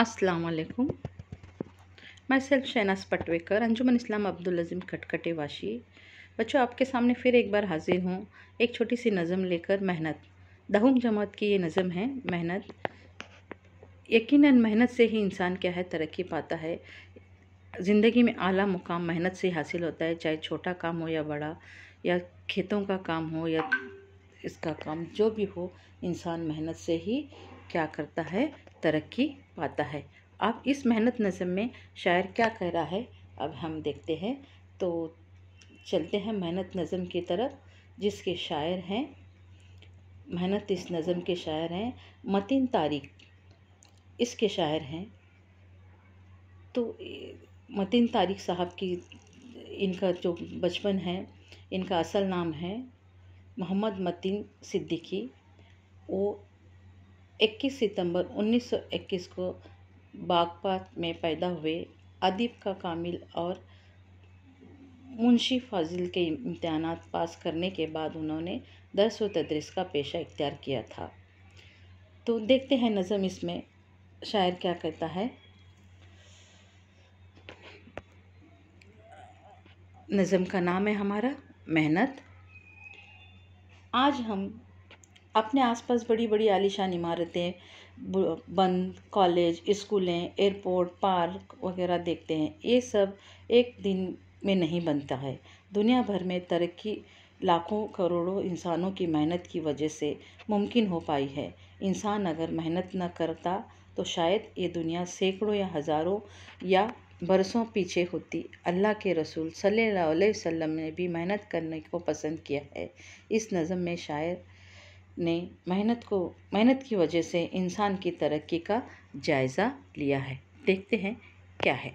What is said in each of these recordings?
अस्सलाम वालेकुम मैं सेल्फ शहनाज पटवेकर अंजुमन इस्लाम अब्दुल अजीम खटखटे वाशी बच्चों आपके सामने फिर एक बार हाजिर हूँ एक छोटी सी नज़म लेकर मेहनत दहुम जमात की ये नज़म है मेहनत यकीनन मेहनत से ही इंसान क्या है तरक्की पाता है ज़िंदगी में आला मुकाम मेहनत से हासिल होता है चाहे छोटा काम हो या बड़ा या खेतों का काम हो या इसका काम जो भी हो इंसान मेहनत से ही क्या करता है तरक्की पाता है अब इस मेहनत नज़म में शायर क्या कह रहा है अब हम देखते हैं तो चलते हैं मेहनत नज़म की तरफ जिसके शायर हैं मेहनत इस नज़म के शायर हैं मतिन तारिक इसके शायर हैं तो मतिन तारिक साहब की इनका जो बचपन है इनका असल नाम है मोहम्मद मतिन सिद्दीकी वो 21 सितंबर 1921 को बागपात में पैदा हुए अदीब का कामिल और मुंशी फाजिल के इम्तहान पास करने के बाद उन्होंने दस व तदरीस का पेशा इख्तियार किया था तो देखते हैं नज़म इसमें शायर क्या कहता है नज़म का नाम है हमारा मेहनत आज हम अपने आसपास बड़ी बड़ी आलिशान इमारतें बंद कॉलेज स्कूलें एयरपोर्ट पार्क वगैरह देखते हैं ये सब एक दिन में नहीं बनता है दुनिया भर में तरक्की लाखों करोड़ों इंसानों की मेहनत की वजह से मुमकिन हो पाई है इंसान अगर मेहनत न करता तो शायद ये दुनिया सैकड़ों या हज़ारों या बरसों पीछे होती अल्लाह के रसूल सल्लल्लाहु अलैहि वसल्लम ने भी मेहनत करने को पसंद किया है इस नज़म में शायर ने मेहनत को मेहनत की वजह से इंसान की तरक्की का जायज़ा लिया है देखते हैं क्या है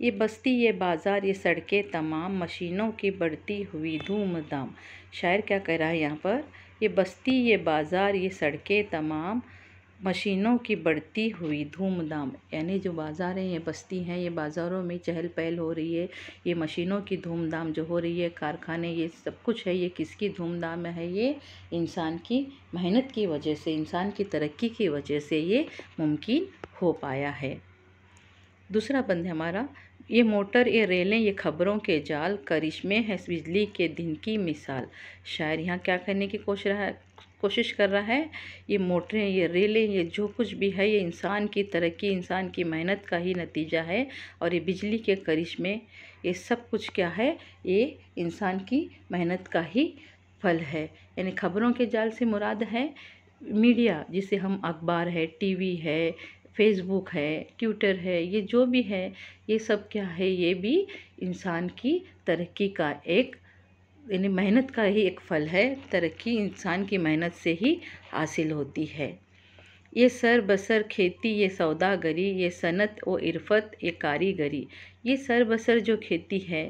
ये बस्ती ये बाज़ार ये सड़कें तमाम मशीनों की बढ़ती हुई धूम धाम शायर क्या कह रहा है यहाँ पर ये बस्ती ये बाज़ार ये सड़कें तमाम मशीनों की बढ़ती हुई धूमधाम यानी जो बाज़ारें हैं बस्ती हैं ये बाज़ारों में चहल पहल हो रही है ये मशीनों की धूमधाम जो हो रही है कारखाने ये सब कुछ है ये किसकी धूमधाम है ये इंसान की मेहनत की वजह से इंसान की तरक्की की वजह से ये मुमकिन हो पाया है दूसरा बंद हमारा ये मोटर ये रेलें ये खबरों के जाल करिश्मे हैं बिजली के दिन की मिसाल शायर यहाँ क्या करने की कोशिश रहा कोशिश कर रहा है ये मोटरें ये रेलें ये जो कुछ भी है ये इंसान की तरक्की इंसान की मेहनत का ही नतीजा है और ये बिजली के करिश्मे ये सब कुछ क्या है ये इंसान की मेहनत का ही फल है यानी खबरों के जाल से मुराद है मीडिया जिसे हम अखबार है टीवी है फेसबुक है ट्विटर है ये जो भी है ये सब क्या है ये भी इंसान की तरक्की का एक यानी मेहनत का ही एक फल है तरक्की इंसान की मेहनत से ही हासिल होती है ये सर बसर खेती ये सौदागरी ये सनत व इरफत ये कारीगरी ये सर बसर जो खेती है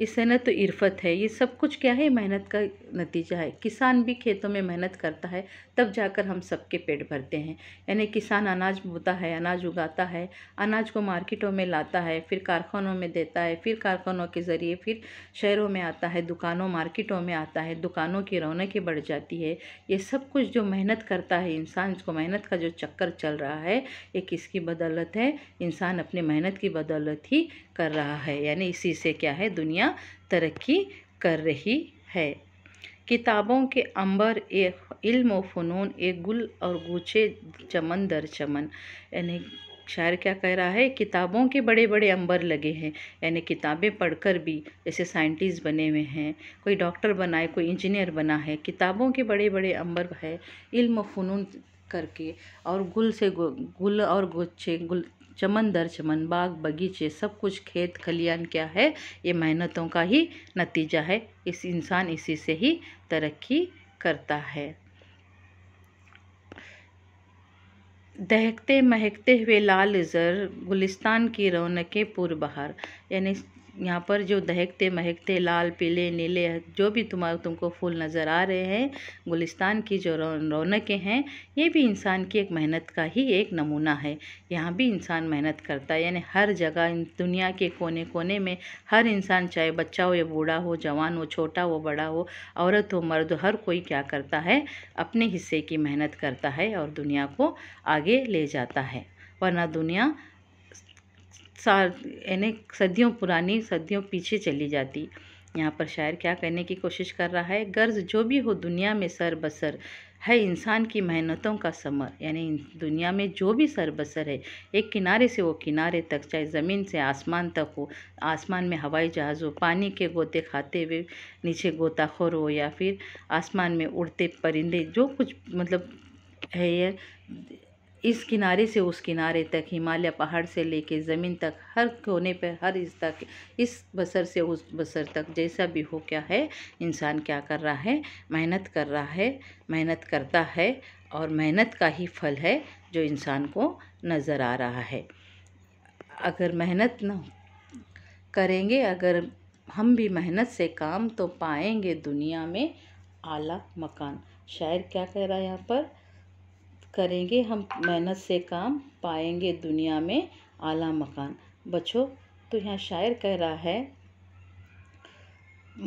ये सनत तो इरफत है ये सब कुछ क्या है मेहनत का नतीजा है किसान भी खेतों में मेहनत करता है तब जाकर हम सबके पेट भरते हैं यानी किसान अनाज बोता है अनाज उगाता है अनाज को मार्केटों में लाता है फिर कारखानों में देता है फिर कारखानों के ज़रिए फिर शहरों में आता है दुकानों मार्केटों में आता है दुकानों की रौनकें बढ़ जाती है ये सब कुछ जो मेहनत करता है इंसान जिसको मेहनत का जो चक्कर चल रहा है ये किसकी बदौलत है इंसान अपने मेहनत की बदौलत ही कर रहा है यानी इसी से क्या है दुनिया तरक्की कर रही है किताबों के अंबर ए इल्म व फ़नून एक गुल और गुच्छे चमन दर चमन यानी शायर क्या कह रहा है किताबों के बड़े बड़े अंबर लगे हैं यानी किताबें पढ़कर भी जैसे साइंटिस्ट बने हुए हैं कोई डॉक्टर बना है कोई इंजीनियर बना है किताबों के बड़े बड़े अंबर है इल्म फ़नून करके और गुल से गुल और गुच्छे गुल चमन दर चमन बाग बगीचे सब कुछ खेत खलियान क्या है ये मेहनतों का ही नतीजा है इस इंसान इसी से ही तरक्की करता है दहकते महकते हुए लाल जर गुलिस्तान की रौनकें पुरबहार यानी यहाँ पर जो दहकते महकते लाल पीले नीले जो भी तुम्हारे तुमको फूल नज़र आ रहे हैं गुलिस्तान की जो रौनकें हैं ये भी इंसान की एक मेहनत का ही एक नमूना है यहाँ भी इंसान मेहनत करता है यानी हर जगह दुनिया के कोने कोने में हर इंसान चाहे बच्चा हो या बूढ़ा हो जवान हो छोटा हो बड़ा हो औरत हो मर्द हो हर कोई क्या करता है अपने हिस्से की मेहनत करता है और दुनिया को आगे ले जाता है वरना दुनिया साल यानी सदियों पुरानी सदियों पीछे चली जाती यहाँ पर शायर क्या कहने की कोशिश कर रहा है गर्ज जो भी हो दुनिया में सर बसर है इंसान की मेहनतों का समर यानी दुनिया में जो भी सर बसर है एक किनारे से वो किनारे तक चाहे ज़मीन से आसमान तक हो आसमान में हवाई जहाज़ हो पानी के गोते खाते हुए नीचे गोताखोर हो या फिर आसमान में उड़ते परिंदे जो कुछ मतलब है यह इस किनारे से उस किनारे तक हिमालय पहाड़ से लेके ज़मीन तक हर कोने पर हर इस तक इस बसर से उस बसर तक जैसा भी हो क्या है इंसान क्या कर रहा है मेहनत कर रहा है मेहनत करता है और मेहनत का ही फल है जो इंसान को नज़र आ रहा है अगर मेहनत न करेंगे अगर हम भी मेहनत से काम तो पाएंगे दुनिया में आला मकान शायर क्या कह रहा है यहाँ पर करेंगे हम मेहनत से काम पाएंगे दुनिया में आला मकान बच्चों तो यहाँ शायर कह रहा है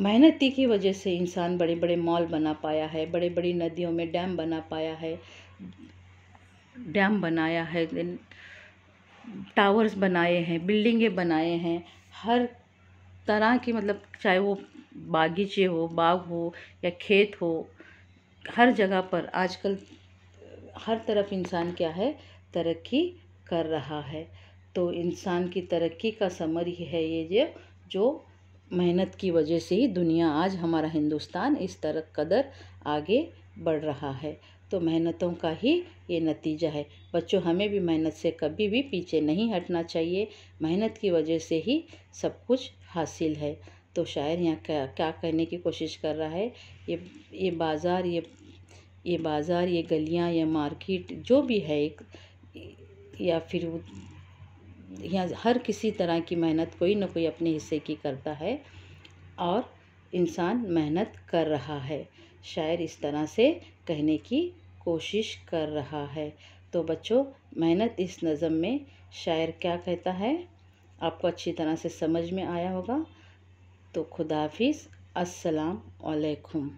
मेहनती की वजह से इंसान बड़े बड़े मॉल बना पाया है बड़े बड़ी नदियों में डैम बना पाया है डैम बनाया है टावर्स बनाए हैं बिल्डिंगें बनाए हैं हर तरह की मतलब चाहे वो बागीचे हो बाग हो या खेत हो हर जगह पर आजकल हर तरफ इंसान क्या है तरक्की कर रहा है तो इंसान की तरक्की का समर ही है ये जो जो मेहनत की वजह से ही दुनिया आज हमारा हिंदुस्तान इस तरह कदर आगे बढ़ रहा है तो मेहनतों का ही ये नतीजा है बच्चों हमें भी मेहनत से कभी भी पीछे नहीं हटना चाहिए मेहनत की वजह से ही सब कुछ हासिल है तो शायर यहाँ क्या क्या कहने की कोशिश कर रहा है ये ये बाज़ार ये ये बाज़ार ये गलियाँ या मार्केट जो भी है एक या फिर यहाँ हर किसी तरह की मेहनत कोई ना कोई अपने हिस्से की करता है और इंसान मेहनत कर रहा है शायर इस तरह से कहने की कोशिश कर रहा है तो बच्चों मेहनत इस नज़म में शायर क्या कहता है आपको अच्छी तरह से समझ में आया होगा तो खुदाफिज अस्सलाम वालेकुम